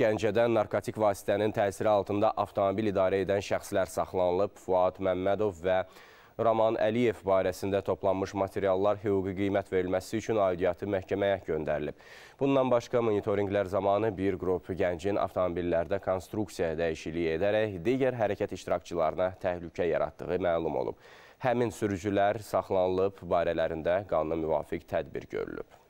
Gəncədən narkotik vasitənin təsiri altında avtomobil idarə edən şəxslər saxlanılıb. Fuad Məmmədov və Raman Əliyev barəsində toplanmış materiallar hüquqi qiymət verilməsi üçün aidiyyatı məhkəməyə göndərilib. Bundan başqa monitorinqlər zamanı bir qrup gəncin avtomobillərdə konstruksiya dəyişikliyi edərək digər hərəkət iştirakçılarına təhlükə yaratdığı məlum olub. Həmin sürücülər saxlanılıb, barələrində qanuna müvafiq tədbir görülüb.